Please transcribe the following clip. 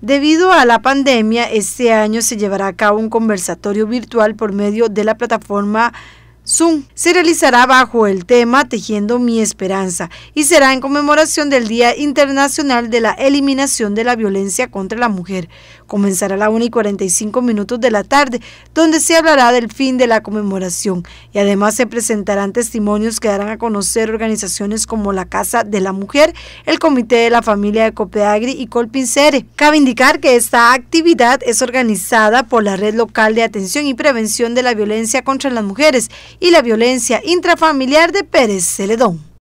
Debido a la pandemia, este año se llevará a cabo un conversatorio virtual por medio de la plataforma Zoom se realizará bajo el tema Tejiendo mi esperanza y será en conmemoración del Día Internacional de la Eliminación de la Violencia contra la Mujer. Comenzará a la 1 y 45 minutos de la tarde, donde se hablará del fin de la conmemoración y además se presentarán testimonios que darán a conocer organizaciones como la Casa de la Mujer, el Comité de la Familia de Copeagri y Colpincere. Cabe indicar que esta actividad es organizada por la Red Local de Atención y Prevención de la Violencia contra las Mujeres y la violencia intrafamiliar de Pérez Celedón.